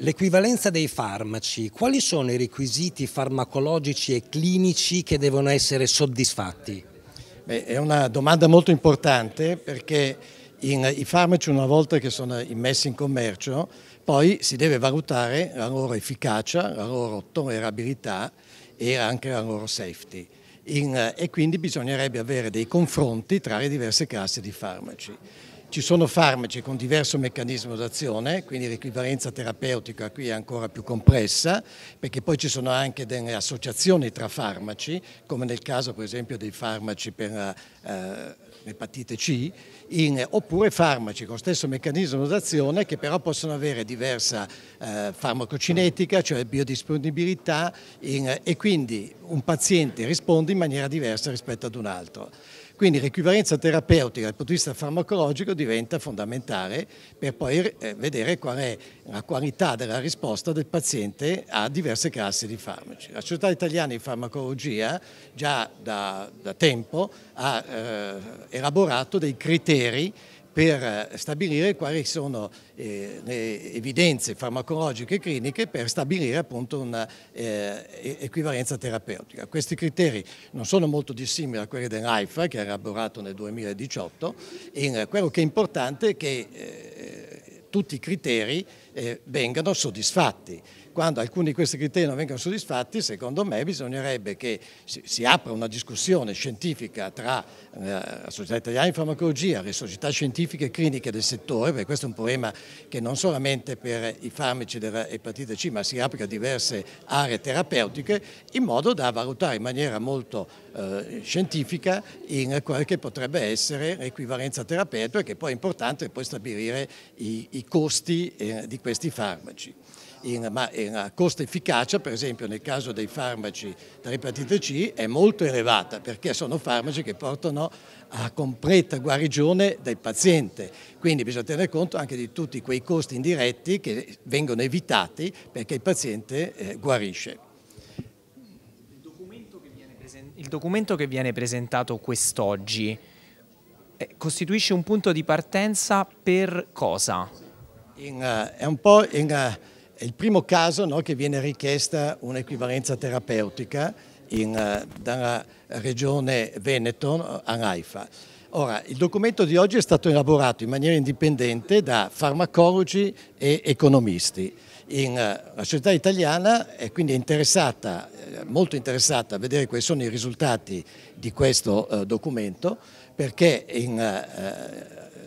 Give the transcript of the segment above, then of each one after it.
L'equivalenza dei farmaci, quali sono i requisiti farmacologici e clinici che devono essere soddisfatti? Beh, è una domanda molto importante perché in, i farmaci una volta che sono immessi in commercio poi si deve valutare la loro efficacia, la loro tollerabilità e anche la loro safety. In, e quindi bisognerebbe avere dei confronti tra le diverse classi di farmaci. Ci sono farmaci con diverso meccanismo d'azione, quindi l'equivalenza terapeutica qui è ancora più complessa, perché poi ci sono anche delle associazioni tra farmaci, come nel caso per esempio dei farmaci per eh, l'epatite C, in, oppure farmaci con stesso meccanismo d'azione che però possono avere diversa eh, farmacocinetica, cioè biodisponibilità, in, e quindi un paziente risponde in maniera diversa rispetto ad un altro. Quindi l'equivalenza terapeutica dal punto di vista farmacologico diventa fondamentale per poi eh, vedere qual è la qualità della risposta del paziente a diverse classi di farmaci. La Società Italiana di Farmacologia già da, da tempo ha eh, elaborato dei criteri per eh, stabilire quali sono eh, le evidenze farmacologiche e cliniche per stabilire appunto un'equivalenza eh, terapeutica. Questi criteri non sono molto dissimili a quelli dell'AIFA che è elaborato nel 2018 e quello che è importante è che tutti i criteri eh, vengano soddisfatti. Quando alcuni di questi criteri non vengono soddisfatti, secondo me bisognerebbe che si, si apra una discussione scientifica tra eh, Società Italiana di Farmacologia, le società scientifiche e cliniche del settore, perché questo è un problema che non solamente per i farmaci dell'epatite C, ma si applica a diverse aree terapeutiche, in modo da valutare in maniera molto eh, scientifica in quel che potrebbe essere l'equivalenza terapeutica, che poi è importante poi stabilire i, i costi eh, di questi farmaci. In, ma la costo efficacia, per esempio nel caso dei farmaci per epatite C, è molto elevata perché sono farmaci che portano a completa guarigione del paziente. Quindi bisogna tenere conto anche di tutti quei costi indiretti che vengono evitati perché il paziente eh, guarisce. Il documento che viene, presen documento che viene presentato quest'oggi eh, costituisce un punto di partenza per cosa? In, uh, è un po' in, uh, il primo caso no, che viene richiesta un'equivalenza terapeutica in, uh, dalla regione Veneto a Haifa. Ora, il documento di oggi è stato elaborato in maniera indipendente da farmacologi e economisti. In, la società italiana è quindi interessata, molto interessata a vedere quali sono i risultati di questo documento perché in,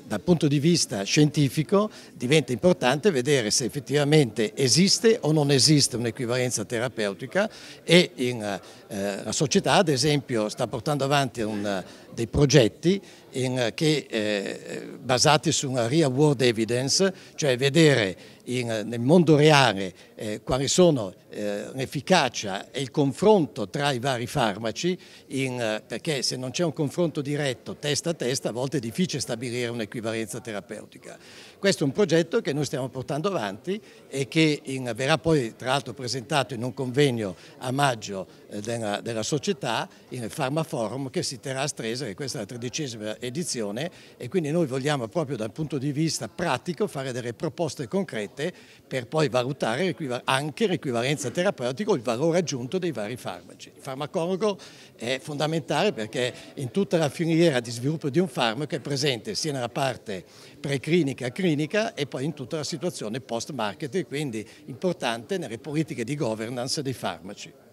dal punto di vista scientifico diventa importante vedere se effettivamente esiste o non esiste un'equivalenza terapeutica e in, eh, eh la società ad esempio sta portando avanti un dei progetti in, eh, che, eh, basati su una real world evidence, cioè vedere in, nel mondo reale eh, quali sono eh, l'efficacia e il confronto tra i vari farmaci, in, eh, perché se non c'è un confronto diretto testa a testa a volte è difficile stabilire un'equivalenza terapeutica. Questo è un progetto che noi stiamo portando avanti e che verrà poi tra l'altro presentato in un convegno a maggio eh, della, della, società, in Pharma Forum, che si terrà a Stresa questa è la tredicesima edizione e quindi noi vogliamo proprio dal punto di vista pratico fare delle proposte concrete per poi valutare anche l'equivalenza terapeutica o il valore aggiunto dei vari farmaci. Il farmacologo è fondamentale perché in tutta la filiera di sviluppo di un farmaco è presente sia nella parte preclinica, e clinica e poi in tutta la situazione post-marketing, quindi importante nelle politiche di governance dei farmaci.